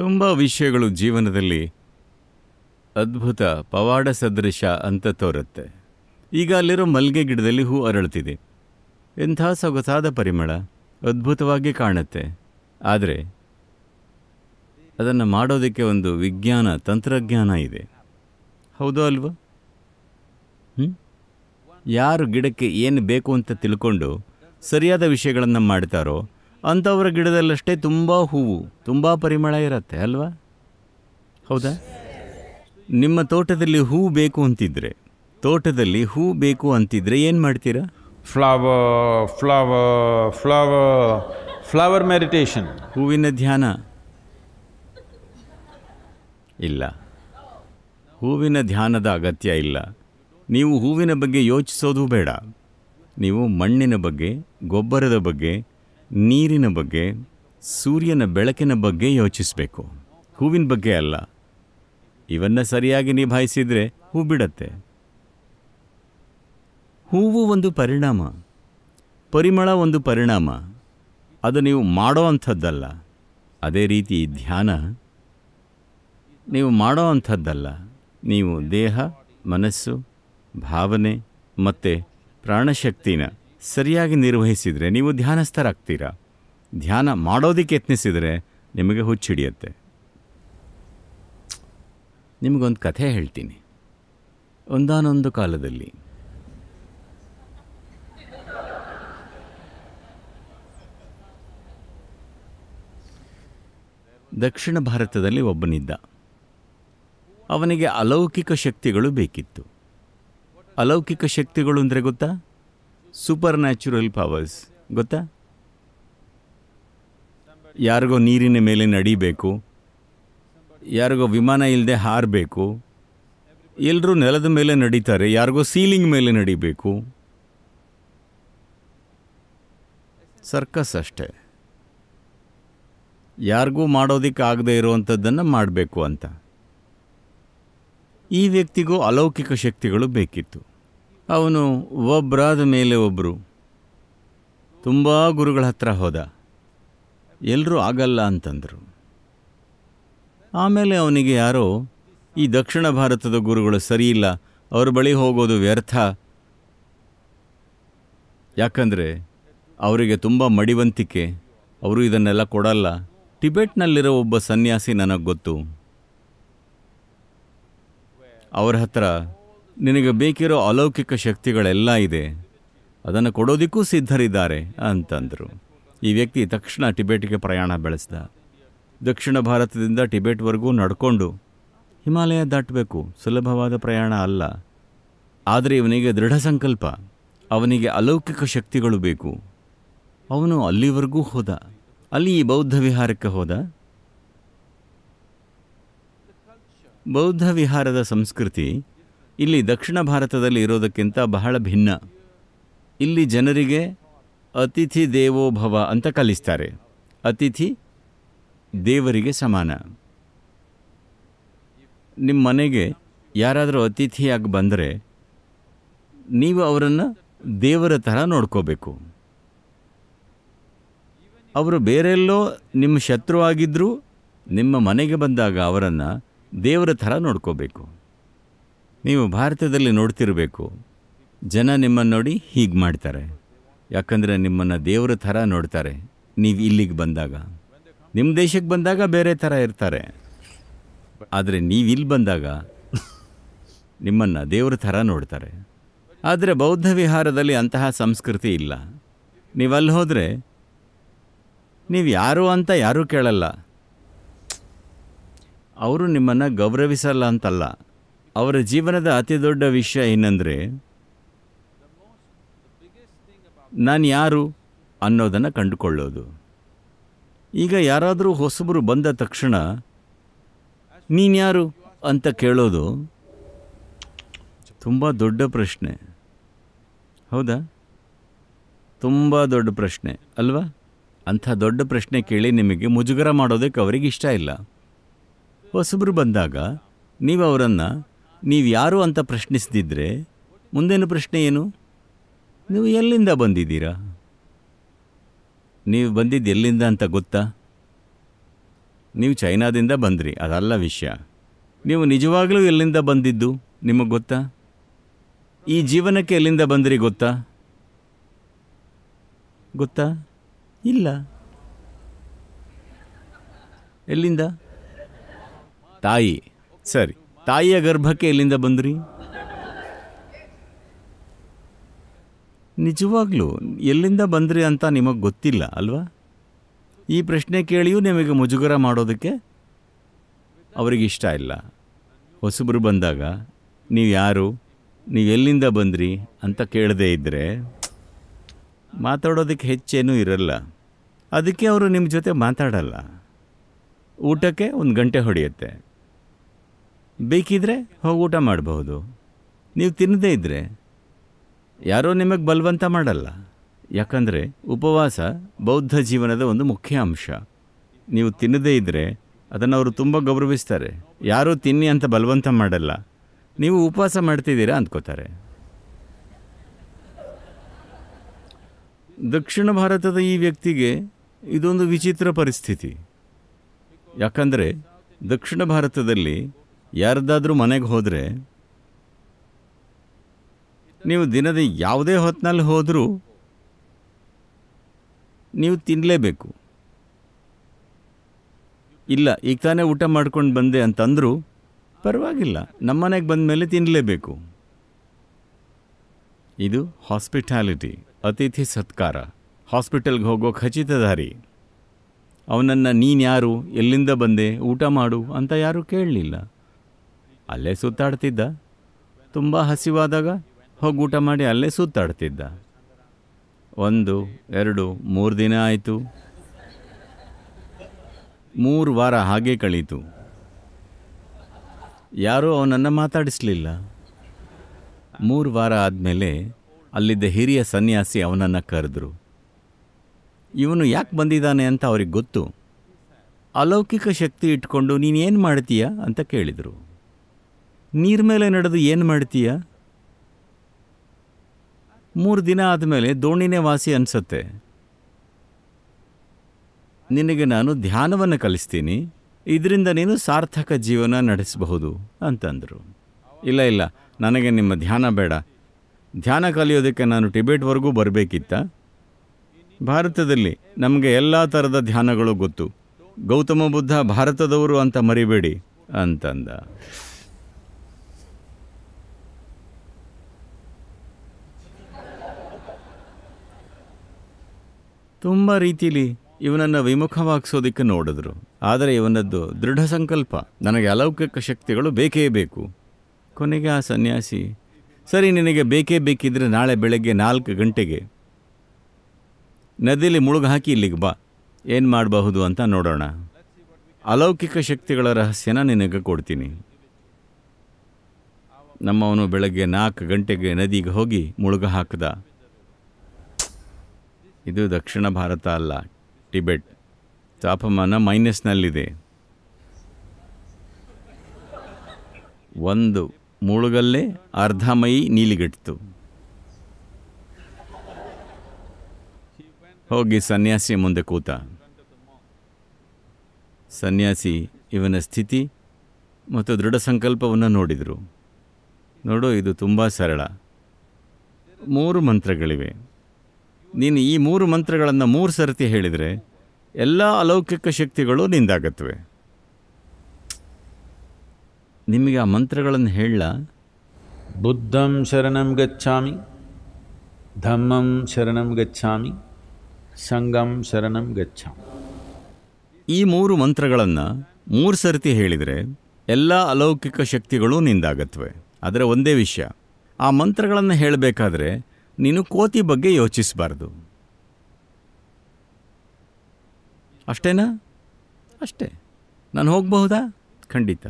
ತುಂಬ ವಿಷಯಗಳು ಜೀವನದಲ್ಲಿ ಅದ್ಭುತ ಪವಾಡ ಸದೃಶ ಅಂತ ತೋರುತ್ತೆ ಈಗ ಅಲ್ಲಿರೋ ಮಲ್ಲಿಗೆ ಗಿಡದಲ್ಲಿ ಹೂ ಅರಳುತ್ತಿದೆ ಎಂಥ ಸೊಗಸಾದ ಪರಿಮಳ ಅದ್ಭುತವಾಗಿ ಕಾಣುತ್ತೆ ಆದರೆ ಅದನ್ನು ಮಾಡೋದಕ್ಕೆ ಒಂದು ವಿಜ್ಞಾನ ತಂತ್ರಜ್ಞಾನ ಇದೆ ಹೌದೋ ಅಲ್ವಾ ಯಾರು ಗಿಡಕ್ಕೆ ಏನು ಬೇಕು ಅಂತ ತಿಳ್ಕೊಂಡು ಸರಿಯಾದ ವಿಷಯಗಳನ್ನು ಮಾಡ್ತಾರೋ ಅಂಥವ್ರ ಗಿಡದಲ್ಲಷ್ಟೇ ತುಂಬ ಹೂವು ತುಂಬ ಪರಿಮಳ ಇರುತ್ತೆ ಅಲ್ವಾ ಹೌದಾ ನಿಮ್ಮ ತೋಟದಲ್ಲಿ ಹೂ ಬೇಕು ಅಂತಿದ್ರೆ ತೋಟದಲ್ಲಿ ಹೂ ಬೇಕು ಅಂತಿದ್ರೆ ಏನು ಮಾಡ್ತೀರಾ flower flower flower flower meditation ಹೂವಿನ ಧ್ಯಾನ ಇಲ್ಲ ಹೂವಿನ ಧ್ಯಾನದ ಅಗತ್ಯ ಇಲ್ಲ ನೀವು ಹೂವಿನ ಬಗ್ಗೆ ಯೋಚಿಸೋದು ಬೇಡ ನೀವು ಮಣ್ಣಿನ ಬಗ್ಗೆ ಗೊಬ್ಬರದ ಬಗ್ಗೆ ನೀರಿನ ಬಗ್ಗೆ ಸೂರ್ಯನ ಬೆಳಕಿನ ಬಗ್ಗೆ ಯೋಚಿಸಬೇಕು ಹೂವಿನ ಬಗ್ಗೆ ಅಲ್ಲ ಇವನ್ನು ಸರಿಯಾಗಿ ನಿಭಾಯಿಸಿದರೆ ಹೂ ಬಿಡತ್ತೆ ಹೂವು ಒಂದು ಪರಿಣಾಮ ಪರಿಮಳ ಒಂದು ಪರಿಣಾಮ ಅದು ನೀವು ಮಾಡೋ ಅಂಥದ್ದಲ್ಲ ಅದೇ ರೀತಿ ಧ್ಯಾನ ನೀವು ಮಾಡೋ ಅಂಥದ್ದಲ್ಲ ನೀವು ದೇಹ ಮನಸ್ಸು ಭಾವನೆ ಮತ್ತು ಪ್ರಾಣಶಕ್ತಿನ ಸರಿಯಾಗಿ ನಿರ್ವಹಿಸಿದರೆ ನೀವು ಧ್ಯಾನಸ್ಥರಾಗ್ತೀರಾ ಧ್ಯಾನ ಮಾಡೋದಕ್ಕೆ ಯತ್ನಿಸಿದರೆ ನಿಮಗೆ ಹುಚ್ಚಿಡಿಯುತ್ತೆ ನಿಮಗೊಂದು ಕಥೆ ಹೇಳ್ತೀನಿ ಒಂದಾನೊಂದು ಕಾಲದಲ್ಲಿ ದಕ್ಷಿಣ ಭಾರತದಲ್ಲಿ ಒಬ್ಬನಿದ್ದ ಅವನಿಗೆ ಅಲೌಕಿಕ ಶಕ್ತಿಗಳು ಬೇಕಿತ್ತು ಅಲೌಕಿಕ ಶಕ್ತಿಗಳು ಅಂದರೆ ಗೊತ್ತಾ ಸೂಪರ್ ನ್ಯಾಚುರಲ್ ಪವರ್ಸ್ ಗೊತ್ತಾ ಯಾರಿಗೋ ನೀರಿನ ಮೇಲೆ ನಡಿಬೇಕು ಯಾರಿಗೋ ವಿಮಾನ ಇಲ್ಲದೆ ಹಾರಬೇಕು ಎಲ್ಲರೂ ನೆಲದ ಮೇಲೆ ನಡೀತಾರೆ ಯಾರಿಗೋ ಸೀಲಿಂಗ್ ಮೇಲೆ ನಡಿಬೇಕು ಸರ್ಕಸ್ ಅಷ್ಟೆ ಯಾರಿಗೂ ಆಗದೆ ಇರುವಂಥದ್ದನ್ನು ಮಾಡಬೇಕು ಅಂತ ಈ ವ್ಯಕ್ತಿಗೂ ಅಲೌಕಿಕ ಶಕ್ತಿಗಳು ಬೇಕಿತ್ತು ಅವನು ಒಬ್ಬರಾದ ಮೇಲೆ ಒಬ್ಬರು ತುಂಬ ಗುರುಗಳ ಹತ್ರ ಹೋದ ಎಲ್ಲರೂ ಆಗಲ್ಲ ಅಂತಂದರು ಆಮೇಲೆ ಅವನಿಗೆ ಯಾರೋ ಈ ದಕ್ಷಿಣ ಭಾರತದ ಗುರುಗಳು ಸರಿಯಿಲ್ಲ ಅವ್ರ ಬಳಿ ಹೋಗೋದು ವ್ಯರ್ಥ ಯಾಕಂದರೆ ಅವರಿಗೆ ತುಂಬ ಮಡಿವಂತಿಕೆ ಅವರು ಇದನ್ನೆಲ್ಲ ಕೊಡಲ್ಲ ಟಿಬೆಟ್ನಲ್ಲಿರೋ ಒಬ್ಬ ಸನ್ಯಾಸಿ ನನಗೆ ಗೊತ್ತು ಅವರ ಹತ್ರ ನಿನಗೆ ಬೇಕಿರೋ ಅಲೌಕಿಕ ಶಕ್ತಿಗಳೆಲ್ಲ ಇದೆ ಅದನ್ನು ಕೊಡೋದಕ್ಕೂ ಸಿದ್ಧರಿದ್ದಾರೆ ಅಂತಂದರು ಈ ವ್ಯಕ್ತಿ ತಕ್ಷಣ ಟಿಬೆಟ್ಗೆ ಪ್ರಯಾಣ ಬೆಳೆಸ್ದ ದಕ್ಷಿಣ ಭಾರತದಿಂದ ಟಿಬೆಟ್ವರೆಗೂ ನಡ್ಕೊಂಡು ಹಿಮಾಲಯ ದಾಟಬೇಕು ಸುಲಭವಾದ ಪ್ರಯಾಣ ಅಲ್ಲ ಆದರೆ ಇವನಿಗೆ ದೃಢ ಸಂಕಲ್ಪ ಅವನಿಗೆ ಅಲೌಕಿಕ ಶಕ್ತಿಗಳು ಬೇಕು ಅವನು ಅಲ್ಲಿವರೆಗೂ ಹೋದ ಅಲ್ಲಿ ಈ ಬೌದ್ಧ ವಿಹಾರಕ್ಕೆ ಹೋದ ಬೌದ್ಧ ವಿಹಾರದ ಸಂಸ್ಕೃತಿ ಇಲ್ಲಿ ದಕ್ಷಿಣ ಭಾರತದಲ್ಲಿ ಇರೋದಕ್ಕಿಂತ ಬಹಳ ಭಿನ್ನ ಇಲ್ಲಿ ಜನರಿಗೆ ಅತಿಥಿ ದೇವೋಭವ ಅಂತ ಕಲಿಸ್ತಾರೆ ಅತಿಥಿ ದೇವರಿಗೆ ಸಮಾನ ನಿಮ್ಮ ಮನೆಗೆ ಯಾರಾದರೂ ಅತಿಥಿಯಾಗಿ ಬಂದರೆ ನೀವು ಅವರನ್ನು ದೇವರ ಥರ ನೋಡ್ಕೋಬೇಕು ಅವರು ಬೇರೆಲ್ಲೋ ನಿಮ್ಮ ಶತ್ರು ಆಗಿದ್ದರೂ ನಿಮ್ಮ ಮನೆಗೆ ಬಂದಾಗ ಅವರನ್ನು ದೇವರ ಥರ ನೋಡ್ಕೋಬೇಕು ನೀವು ಭಾರತದಲ್ಲಿ ನೋಡ್ತಿರಬೇಕು ಜನ ನಿಮ್ಮನ್ನು ನೋಡಿ ಹೀಗೆ ಮಾಡ್ತಾರೆ ಯಾಕಂದರೆ ನಿಮ್ಮನ್ನು ದೇವರ ಥರ ನೋಡ್ತಾರೆ ನೀವು ಇಲ್ಲಿಗೆ ಬಂದಾಗ ನಿಮ್ಮ ದೇಶಕ್ಕೆ ಬಂದಾಗ ಬೇರೆ ಥರ ಇರ್ತಾರೆ ಆದರೆ ನೀವು ಇಲ್ಲಿ ಬಂದಾಗ ನಿಮ್ಮನ್ನು ದೇವರ ಥರ ನೋಡ್ತಾರೆ ಆದರೆ ಬೌದ್ಧ ವಿಹಾರದಲ್ಲಿ ಅಂತಹ ಸಂಸ್ಕೃತಿ ಇಲ್ಲ ನೀವು ಅಲ್ಲಿ ಹೋದರೆ ನೀವು ಯಾರು ಅಂತ ಯಾರೂ ಕೇಳಲ್ಲ ಅವರು ನಿಮ್ಮನ್ನು ಗೌರವಿಸಲ್ಲ ಅಂತಲ್ಲ ಅವರ ಜೀವನದ ಅತಿ ದೊಡ್ಡ ವಿಷಯ ಏನಂದರೆ ನಾನು ಯಾರು ಅನ್ನೋದನ್ನು ಕಂಡುಕೊಳ್ಳೋದು ಈಗ ಯಾರಾದರೂ ಹೊಸಬರು ಬಂದ ತಕ್ಷಣ ನೀನ್ಯಾರು ಅಂತ ಕೇಳೋದು ತುಂಬ ದೊಡ್ಡ ಪ್ರಶ್ನೆ ಹೌದಾ ತುಂಬ ದೊಡ್ಡ ಪ್ರಶ್ನೆ ಅಲ್ವಾ ಅಂಥ ದೊಡ್ಡ ಪ್ರಶ್ನೆ ಕೇಳಿ ನಿಮಗೆ ಮುಜುಗರ ಮಾಡೋದಕ್ಕೆ ಅವರಿಗೆ ಇಷ್ಟ ಇಲ್ಲ ಹೊಸಬರು ಬಂದಾಗ ನೀವು ಅವರನ್ನು ನೀವು ಯಾರು ಅಂತ ಪ್ರಶ್ನಿಸ್ತಿದ್ರೆ ಮುಂದಿನ ಪ್ರಶ್ನೆ ಏನು ನೀವು ಎಲ್ಲಿಂದ ಬಂದಿದ್ದೀರಾ ನೀವು ಬಂದಿದ್ದು ಎಲ್ಲಿಂದ ಅಂತ ಗೊತ್ತಾ ನೀವು ಚೈನಾದಿಂದ ಬಂದ್ರಿ ಅದಲ್ಲ ವಿಷಯ ನೀವು ನಿಜವಾಗಲೂ ಎಲ್ಲಿಂದ ಬಂದಿದ್ದು ನಿಮಗೆ ಗೊತ್ತಾ ಈ ಜೀವನಕ್ಕೆ ಎಲ್ಲಿಂದ ಬಂದ್ರಿ ಗೊತ್ತಾ ಗೊತ್ತಾ ಇಲ್ಲ ಎಲ್ಲಿಂದ ತಾಯಿ ಸರಿ ತಾಯಿಯ ಗರ್ಭಕ್ಕೆ ಎಲ್ಲಿಂದ ಬಂದ್ರಿ ನಿಜವಾಗ್ಲೂ ಎಲ್ಲಿಂದ ಬಂದ್ರಿ ಅಂತ ನಿಮಗೆ ಗೊತ್ತಿಲ್ಲ ಅಲ್ವಾ ಈ ಪ್ರಶ್ನೆ ಕೇಳಿಯೂ ನಿಮಗೆ ಮುಜುಗರ ಮಾಡೋದಕ್ಕೆ ಅವರಿಗೆ ಇಷ್ಟ ಇಲ್ಲ ಹೊಸಬರು ಬಂದಾಗ ನೀವು ಯಾರು ನೀವು ಎಲ್ಲಿಂದ ಬಂದ್ರಿ ಅಂತ ಕೇಳದೇ ಇದ್ದರೆ ಮಾತಾಡೋದಕ್ಕೆ ಹೆಚ್ಚೇನೂ ಇರಲ್ಲ ಅದಕ್ಕೆ ಅವರು ನಿಮ್ಮ ಜೊತೆ ಮಾತಾಡಲ್ಲ ಊಟಕ್ಕೆ ಒಂದು ಗಂಟೆ ಹೊಡೆಯುತ್ತೆ ಬೇಕಿದ್ರೆ ಹೋಗಿ ಊಟ ಮಾಡಬಹುದು ನೀವು ತಿನ್ನದೇ ಇದ್ದರೆ ಯಾರೋ ನಿಮಗೆ ಬಲವಂತ ಮಾಡಲ್ಲ ಯಾಕಂದರೆ ಉಪವಾಸ ಬೌದ್ಧ ಜೀವನದ ಒಂದು ಮುಖ್ಯ ಅಂಶ ನೀವು ತಿನ್ನದೇ ಇದ್ದರೆ ಅದನ್ನು ಅವರು ತುಂಬ ಗೌರವಿಸ್ತಾರೆ ಯಾರೂ ತಿನ್ನಿ ಅಂತ ಬಲವಂತ ಮಾಡಲ್ಲ ನೀವು ಉಪವಾಸ ಮಾಡ್ತಿದ್ದೀರಾ ಅಂದ್ಕೋತಾರೆ ದಕ್ಷಿಣ ಭಾರತದ ಈ ವ್ಯಕ್ತಿಗೆ ಇದೊಂದು ವಿಚಿತ್ರ ಪರಿಸ್ಥಿತಿ ಯಾಕಂದರೆ ದಕ್ಷಿಣ ಭಾರತದಲ್ಲಿ ಯಾರ್ದಾದ್ರೂ ಮನೆಗೆ ಹೋದರೆ ನೀವು ದಿನದ ಯಾವುದೇ ಹೊತ್ತಿನಲ್ಲಿ ಹೋದರೂ ನೀವು ತಿನ್ನಲೇಬೇಕು ಇಲ್ಲ ಈಗ ತಾನೇ ಊಟ ಮಾಡ್ಕೊಂಡು ಬಂದೆ ಅಂತಂದರೂ ಪರವಾಗಿಲ್ಲ ನಮ್ಮನೆಗೆ ಬಂದ ಮೇಲೆ ತಿನ್ನಲೇಬೇಕು ಇದು ಹಾಸ್ಪಿಟಾಲಿಟಿ ಅತಿಥಿ ಸತ್ಕಾರ ಹಾಸ್ಪಿಟಲ್ಗೆ ಹೋಗೋ ಖಚಿತ ದಾರಿ ಅವನನ್ನು ನೀನು ಯಾರು ಎಲ್ಲಿಂದ ಬಂದೆ ಊಟ ಮಾಡು ಅಂತ ಯಾರೂ ಕೇಳಲಿಲ್ಲ ಅಲ್ಲೇ ಸುತ್ತಾಡ್ತಿದ್ದ ತುಂಬ ಹಸಿವಾದಾಗ ಹೋಗಿ ಊಟ ಮಾಡಿ ಅಲ್ಲೇ ಸುತ್ತಾಡ್ತಿದ್ದ ಒಂದು ಎರಡು ಮೂರು ದಿನ ಆಯಿತು ಮೂರು ವಾರ ಹಾಗೆ ಕಳೀತು ಯಾರೂ ಅವನನ್ನು ಮಾತಾಡಿಸಲಿಲ್ಲ ಮೂರು ವಾರ ಆದಮೇಲೆ ಅಲ್ಲಿದ್ದ ಹಿರಿಯ ಸನ್ಯಾಸಿ ಅವನನ್ನು ಕರೆದ್ರು ಇವನು ಯಾಕೆ ಬಂದಿದ್ದಾನೆ ಅಂತ ಅವ್ರಿಗೆ ಗೊತ್ತು ಅಲೌಕಿಕ ಶಕ್ತಿ ಇಟ್ಕೊಂಡು ನೀನು ಏನು ಮಾಡ್ತೀಯಾ ಅಂತ ಕೇಳಿದರು ನೀರ ಮೇಲೆ ನಡೆದು ಏನು ಮಾಡ್ತೀಯ ಮೂರು ದಿನ ಆದಮೇಲೆ ದೋಣಿನೇ ವಾಸಿ ಅನಿಸುತ್ತೆ ನಿನಗೆ ನಾನು ಧ್ಯಾನವನ್ನು ಕಲಿಸ್ತೀನಿ ಇದರಿಂದ ನೀನು ಸಾರ್ಥಕ ಜೀವನ ನಡೆಸಬಹುದು ಅಂತಂದರು ಇಲ್ಲ ಇಲ್ಲ ನನಗೆ ನಿಮ್ಮ ಧ್ಯಾನ ಬೇಡ ಧ್ಯಾನ ಕಲಿಯೋದಕ್ಕೆ ನಾನು ಟಿಬೇಟ್ವರೆಗೂ ಬರಬೇಕಿತ್ತ ಭಾರತದಲ್ಲಿ ನಮಗೆ ಎಲ್ಲ ಥರದ ಧ್ಯಾನಗಳು ಗೊತ್ತು ಗೌತಮ ಬುದ್ಧ ಭಾರತದವರು ಅಂತ ಮರಿಬೇಡಿ ಅಂತಂದ ತುಂಬ ರೀತಿಯಲ್ಲಿ ಇವನನ್ನು ವಿಮುಖವಾಗಿಸೋದಕ್ಕೆ ನೋಡಿದ್ರು ಆದರೆ ಇವನದ್ದು ದೃಢ ಸಂಕಲ್ಪ ನನಗೆ ಅಲೌಕಿಕ ಶಕ್ತಿಗಳು ಬೇಕೇ ಬೇಕು ಕೊನೆಗೆ ಆ ಸನ್ಯಾಸಿ ಸರಿ ನಿನಗೆ ಬೇಕೇ ಬೇಕಿದ್ರೆ ನಾಳೆ ಬೆಳಗ್ಗೆ ನಾಲ್ಕು ಗಂಟೆಗೆ ನದಿಯಲ್ಲಿ ಮುಳುಗು ಹಾಕಿ ಇಲ್ಲಿಗೆ ಬಾ ಏನು ಮಾಡಬಹುದು ಅಂತ ನೋಡೋಣ ಅಲೌಕಿಕ ಶಕ್ತಿಗಳ ರಹಸ್ಯನ ನಿನಗೆ ಕೊಡ್ತೀನಿ ನಮ್ಮವನು ಬೆಳಗ್ಗೆ ನಾಲ್ಕು ಗಂಟೆಗೆ ನದಿಗೆ ಹೋಗಿ ಮುಳುಗು ಹಾಕಿದ ಇದು ದಕ್ಷಿಣ ಭಾರತ ಅಲ್ಲ ಟಿಬೆಟ್ ತಾಪಮಾನ ಮೈನಸ್ನಲ್ಲಿದೆ ಒಂದು ಮೂಳುಗಲ್ಲೇ ಅರ್ಧ ಮೈ ನೀಲಿಗಟ್ಟಿತು ಹೋಗಿ ಸನ್ಯಾಸಿ ಮುಂದೆ ಕೂತ ಸನ್ಯಾಸಿ ಇವನ ಸ್ಥಿತಿ ಮತ್ತು ದೃಢ ಸಂಕಲ್ಪವನ್ನು ನೋಡಿದರು ನೋಡು ಇದು ತುಂಬ ಸರಳ ಮೂರು ಮಂತ್ರಗಳಿವೆ ನೀನು ಈ ಮೂರು ಮಂತ್ರಗಳನ್ನು ಮೂರು ಸರ್ತಿ ಹೇಳಿದರೆ ಎಲ್ಲ ಅಲೌಕಿಕ ಶಕ್ತಿಗಳು ನಿಂದಾಗತ್ವೆ ನಿಮಗೆ ಆ ಮಂತ್ರಗಳನ್ನು ಹೇಳ ಬುದ್ಧಂ ಶರಣಂ ಗಚ್ಚಾಮಿ ಧಮ್ಮಂ ಶರಣಂ ಗಚ್ಚಾಮಿ ಸಂಗಂ ಶರಣಂ ಗಚ್ಚಾಮಿ ಈ ಮೂರು ಮಂತ್ರಗಳನ್ನು ಮೂರು ಸರತಿ ಹೇಳಿದರೆ ಎಲ್ಲ ಅಲೌಕಿಕ ಶಕ್ತಿಗಳು ನಿಂದಾಗತ್ವೆ ಆದರೆ ಒಂದೇ ವಿಷಯ ಆ ಮಂತ್ರಗಳನ್ನು ಹೇಳಬೇಕಾದ್ರೆ ನೀನು ಕೋತಿ ಬಗ್ಗೆ ಯೋಚಿಸಬಾರ್ದು ಅಷ್ಟೇನಾ ಅಷ್ಟೇ ನಾನು ಹೋಗಬಹುದಾ ಖಂಡಿತ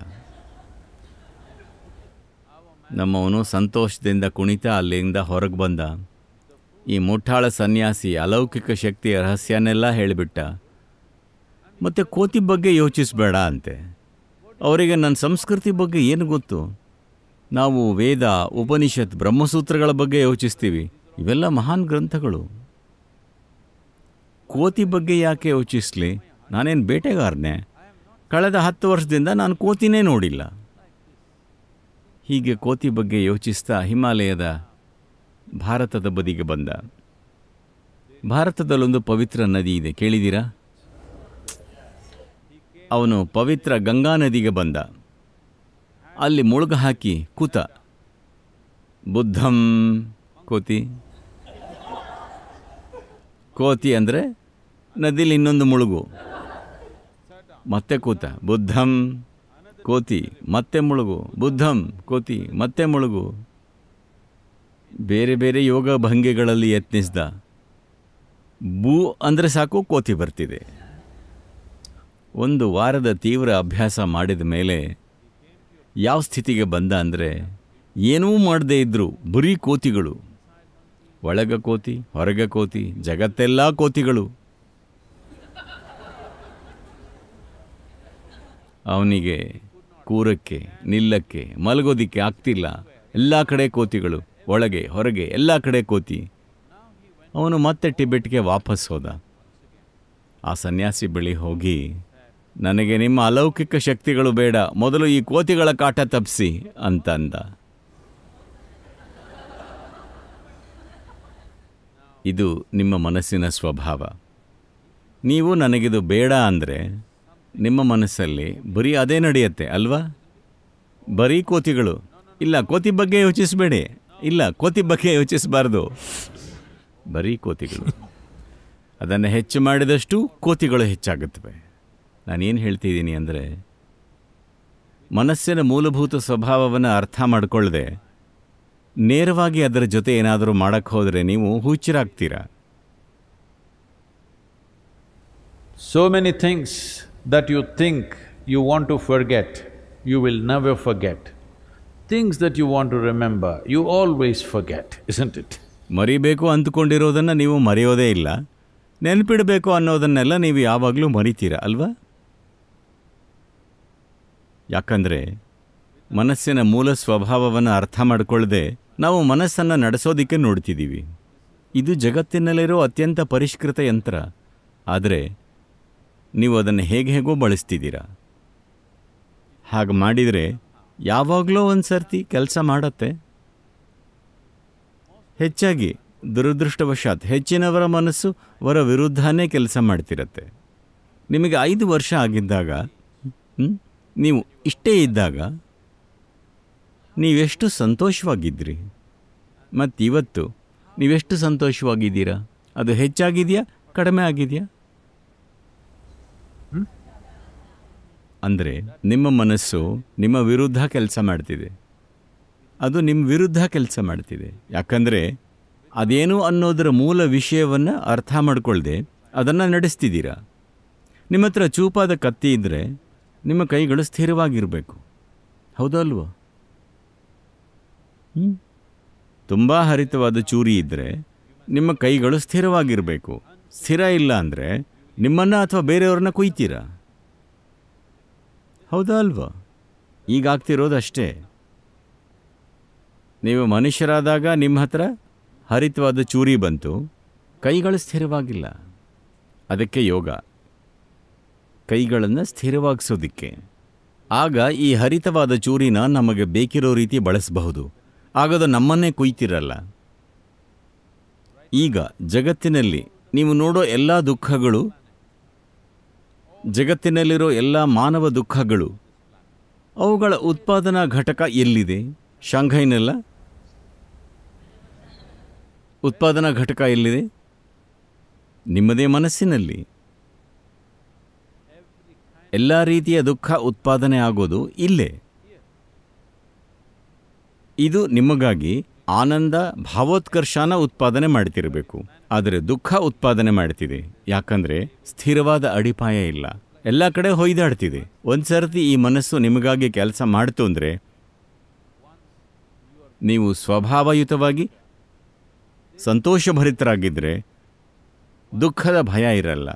ನಮ್ಮವನು ಸಂತೋಷದಿಂದ ಕುಣಿತ ಅಲ್ಲಿಂದ ಹೊರಗೆ ಬಂದ ಈ ಮುಠಾಳ ಸನ್ಯಾಸಿ ಅಲೌಕಿಕ ಶಕ್ತಿಯ ರಹಸ್ಯನೆಲ್ಲ ಹೇಳಿಬಿಟ್ಟ ಮತ್ತು ಕೋತಿ ಬಗ್ಗೆ ಯೋಚಿಸಬೇಡ ಅಂತೆ ಅವರಿಗೆ ನನ್ನ ಸಂಸ್ಕೃತಿ ಬಗ್ಗೆ ಏನು ಗೊತ್ತು ನಾವು ವೇದ ಉಪನಿಷತ್ ಬ್ರಹ್ಮಸೂತ್ರಗಳ ಬಗ್ಗೆ ಯೋಚಿಸ್ತೀವಿ ಇವೆಲ್ಲ ಮಹಾನ್ ಗ್ರಂಥಗಳು ಕೋತಿ ಬಗ್ಗೆ ಯಾಕೆ ಯೋಚಿಸಲಿ ನಾನೇನು ಬೇಟೆಗಾರನೇ ಕಳೆದ ಹತ್ತು ವರ್ಷದಿಂದ ನಾನು ಕೋತಿನೇ ನೋಡಿಲ್ಲ ಹೀಗೆ ಕೋತಿ ಬಗ್ಗೆ ಯೋಚಿಸ್ತಾ ಹಿಮಾಲಯದ ಭಾರತದ ಬದಿಗೆ ಬಂದ ಭಾರತದಲ್ಲೊಂದು ಪವಿತ್ರ ನದಿ ಇದೆ ಕೇಳಿದ್ದೀರಾ ಅವನು ಪವಿತ್ರ ಗಂಗಾ ನದಿಗೆ ಬಂದ ಅಲ್ಲಿ ಮುಳುಗ ಹಾಕಿ ಕೂತ ಬುದ್ಧಂ ಕೋತಿ ಕೋತಿ ಅಂದರೆ ನದಿಲಿ ಇನ್ನೊಂದು ಮುಳುಗು ಮತ್ತೆ ಕೂತ ಬುದ್ಧಂ ಕೋತಿ ಮತ್ತೆ ಮುಳುಗು ಬುದ್ಧಂ ಕೋತಿ ಮತ್ತೆ ಮುಳುಗು ಬೇರೆ ಬೇರೆ ಯೋಗ ಭಂಗಿಗಳಲ್ಲಿ ಯತ್ನಿಸಿದ ಬೂ ಅಂದರೆ ಸಾಕು ಕೋತಿ ಬರ್ತಿದೆ ಒಂದು ವಾರದ ತೀವ್ರ ಅಭ್ಯಾಸ ಮಾಡಿದ ಮೇಲೆ ಯಾವ ಸ್ಥಿತಿಗೆ ಬಂದ ಅಂದರೆ ಏನೂ ಮಾಡದೇ ಇದ್ದರೂ ಬರೀ ಕೋತಿಗಳು ಒಳಗ ಕೋತಿ ಹೊರಗ ಕೋತಿ ಜಗತ್ತೆಲ್ಲ ಕೋತಿಗಳು ಅವನಿಗೆ ಕೂರಕ್ಕೆ ನಿಲ್ಲಕ್ಕೆ ಮಲಗೋದಿಕ್ಕೆ ಆಗ್ತಿಲ್ಲ ಎಲ್ಲ ಕಡೆ ಕೋತಿಗಳು ಒಳಗೆ ಹೊರಗೆ ಎಲ್ಲ ಕಡೆ ಕೋತಿ ಅವನು ಮತ್ತೆ ಟಿಬೆಟ್ಗೆ ವಾಪಸ್ ಹೋದ ಆ ಸನ್ಯಾಸಿ ಬಳಿ ಹೋಗಿ ನನಗೆ ನಿಮ್ಮ ಅಲೌಕಿಕ ಶಕ್ತಿಗಳು ಬೇಡ ಮೊದಲು ಈ ಕೋತಿಗಳ ಕಾಟ ತಪ್ಪಿಸಿ ಅಂತಂದ ಇದು ನಿಮ್ಮ ಮನಸ್ಸಿನ ಸ್ವಭಾವ ನೀವು ನನಗಿದು ಬೇಡ ಅಂದರೆ ನಿಮ್ಮ ಮನಸ್ಸಲ್ಲಿ ಬರೀ ಅದೇ ನಡೆಯುತ್ತೆ ಅಲ್ವಾ ಬರೀ ಕೋತಿಗಳು ಇಲ್ಲ ಕೋತಿ ಬಗ್ಗೆ ಯೋಚಿಸಬೇಡಿ ಇಲ್ಲ ಕೋತಿ ಬಗ್ಗೆ ಯೋಚಿಸಬಾರ್ದು ಬರೀ ಕೋತಿಗಳು ಅದನ್ನು ಹೆಚ್ಚು ಮಾಡಿದಷ್ಟು ಕೋತಿಗಳು ಹೆಚ್ಚಾಗುತ್ತವೆ ನಾನೇನು ಹೇಳ್ತಿದ್ದೀನಿ ಅಂದರೆ ಮನಸ್ಸಿನ ಮೂಲಭೂತ ಸ್ವಭಾವವನ್ನು ಅರ್ಥ ಮಾಡಿಕೊಳ್ಳದೆ ನೇರವಾಗಿ ಅದರ ಜೊತೆ ಏನಾದರೂ ಮಾಡೋಕ್ಕೆ ಹೋದರೆ ನೀವು ಹುಚ್ಚಿರಾಗ್ತೀರಾ so many things that you think you want to forget you will now for forget things that you want to remember you always forget isn't it ಮರಿಬೇಕು ಅಂದುಕೊಂಡಿರೋದನ್ನು ನೀವು ಮರೆಯೋದೇ ಇಲ್ಲ ನೆನಪಿಡಬೇಕು ಅನ್ನೋದನ್ನೆಲ್ಲ ನೀವು ಯಾವಾಗಲೂ ಮರಿತೀರ ಅಲ್ವಾ ಯಾಕಂದರೆ ಮನಸ್ಸಿನ ಮೂಲ ಸ್ವಭಾವವನ್ನು ಅರ್ಥ ಮಾಡಿಕೊಳ್ಳದೆ ನಾವು ಮನಸ್ಸನ್ನು ನಡೆಸೋದಕ್ಕೆ ನೋಡ್ತಿದ್ದೀವಿ ಇದು ಜಗತ್ತಿನಲ್ಲಿರೋ ಅತ್ಯಂತ ಪರಿಷ್ಕೃತ ಯಂತ್ರ ಆದರೆ ನೀವು ಅದನ್ನು ಹೇಗೆ ಹೇಗೋ ಬಳಸ್ತಿದ್ದೀರಾ ಹಾಗೆ ಮಾಡಿದರೆ ಯಾವಾಗಲೋ ಒಂದು ಸರ್ತಿ ಕೆಲಸ ಮಾಡತ್ತೆ ಹೆಚ್ಚಾಗಿ ದುರದೃಷ್ಟವಶಾತ್ ಹೆಚ್ಚಿನವರ ಮನಸ್ಸು ಅವರ ವಿರುದ್ಧನೇ ಕೆಲಸ ಮಾಡ್ತಿರತ್ತೆ ನಿಮಗೆ ಐದು ವರ್ಷ ಆಗಿದ್ದಾಗ ನೀವು ಇಷ್ಟೇ ಇದ್ದಾಗ ನೀವೆಷ್ಟು ಸಂತೋಷವಾಗಿದ್ದಿರಿ ಮತ್ತು ಇವತ್ತು ನೀವೆಷ್ಟು ಸಂತೋಷವಾಗಿದ್ದೀರಾ ಅದು ಹೆಚ್ಚಾಗಿದೆಯಾ ಕಡಿಮೆ ಆಗಿದೆಯಾ ಅಂದರೆ ನಿಮ್ಮ ಮನಸ್ಸು ನಿಮ್ಮ ವಿರುದ್ಧ ಕೆಲಸ ಮಾಡ್ತಿದೆ ಅದು ನಿಮ್ಮ ವಿರುದ್ಧ ಕೆಲಸ ಮಾಡ್ತಿದೆ ಯಾಕಂದರೆ ಅದೇನು ಅನ್ನೋದರ ಮೂಲ ವಿಷಯವನ್ನು ಅರ್ಥ ಮಾಡಿಕೊಳ್ಳದೆ ಅದನ್ನು ನಡೆಸ್ತಿದ್ದೀರಾ ನಿಮ್ಮ ಹತ್ರ ಚೂಪಾದ ಕತ್ತಿ ಇದ್ದರೆ ನಿಮ್ಮ ಕೈಗಳು ಸ್ಥಿರವಾಗಿರಬೇಕು ಹೌದಲ್ವಾ ತುಂಬ ಹರಿತವಾದ ಚೂರಿ ಇದ್ದರೆ ನಿಮ್ಮ ಕೈಗಳು ಸ್ಥಿರವಾಗಿರಬೇಕು ಸ್ಥಿರ ಇಲ್ಲ ಅಂದರೆ ನಿಮ್ಮನ್ನು ಅಥವಾ ಬೇರೆಯವ್ರನ್ನ ಕುಯ್ತೀರಾ ಹೌದಾ ಅಲ್ವಾ ಈಗಾಗ್ತಿರೋದು ಅಷ್ಟೇ ನೀವು ಮನುಷ್ಯರಾದಾಗ ನಿಮ್ಮ ಹತ್ರ ಹರಿತವಾದ ಚೂರಿ ಬಂತು ಕೈಗಳು ಸ್ಥಿರವಾಗಿಲ್ಲ ಅದಕ್ಕೆ ಯೋಗ ಕೈಗಳನ್ನು ಸ್ಥಿರವಾಗಿಸೋದಿಕ್ಕೆ ಆಗ ಈ ಹರಿತವಾದ ಚೂರಿನ ನಮಗೆ ಬೇಕಿರೋ ರೀತಿ ಬಳಸಬಹುದು ಆಗದ ನಮ್ಮನ್ನೇ ಕುಯ್ತಿರಲ್ಲ ಈಗ ಜಗತ್ತಿನಲ್ಲಿ ನೀವು ನೋಡೋ ಎಲ್ಲ ದುಃಖಗಳು ಜಗತ್ತಿನಲ್ಲಿರೋ ಎಲ್ಲ ಮಾನವ ದುಃಖಗಳು ಅವುಗಳ ಉತ್ಪಾದನಾ ಘಟಕ ಎಲ್ಲಿದೆ ಶಾಂಘೈನಲ್ಲ ಉತ್ಪಾದನಾ ಘಟಕ ಎಲ್ಲಿದೆ ನಿಮ್ಮದೇ ಮನಸ್ಸಿನಲ್ಲಿ ಎಲ್ಲ ರೀತಿಯ ದುಃಖ ಉತ್ಪಾದನೆ ಆಗೋದು ಇಲ್ಲೇ ಇದು ನಿಮಗಾಗಿ ಆನಂದ ಭಾವೋತ್ಕರ್ಷನ ಉತ್ಪಾದನೆ ಮಾಡ್ತಿರಬೇಕು ಆದರೆ ದುಃಖ ಉತ್ಪಾದನೆ ಮಾಡ್ತಿದೆ ಯಾಕಂದರೆ ಸ್ಥಿರವಾದ ಅಡಿಪಾಯ ಇಲ್ಲ ಎಲ್ಲ ಕಡೆ ಹೊಯ್ದಾಡ್ತಿದೆ ಒಂದ್ಸರ್ತಿ ಈ ಮನಸ್ಸು ನಿಮಗಾಗಿ ಕೆಲಸ ಮಾಡ್ತು ಅಂದರೆ ನೀವು ಸ್ವಭಾವಯುತವಾಗಿ ಸಂತೋಷಭರಿತರಾಗಿದ್ದರೆ ದುಃಖದ ಭಯ ಇರಲ್ಲ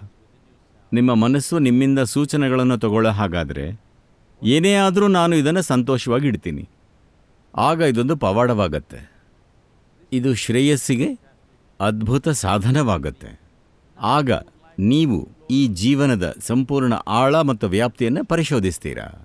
ನಿಮ್ಮ ಮನಸ್ಸು ನಿಮ್ಮಿಂದ ಸೂಚನೆಗಳನ್ನು ತಗೊಳ್ಳೋ ಹಾಗಾದರೆ ಏನೇ ಆದರೂ ನಾನು ಇದನ್ನು ಸಂತೋಷವಾಗಿ ಇಡ್ತೀನಿ ಆಗ ಇದೊಂದು ಪವಾಡವಾಗತ್ತೆ ಇದು ಶ್ರೇಯಸ್ಸಿಗೆ ಅದ್ಭುತ ಸಾಧನವಾಗತ್ತೆ ಆಗ ನೀವು ಈ ಜೀವನದ ಸಂಪೂರ್ಣ ಆಳ ಮತ್ತು ವ್ಯಾಪ್ತಿಯನ್ನು ಪರಿಶೋಧಿಸ್ತೀರಾ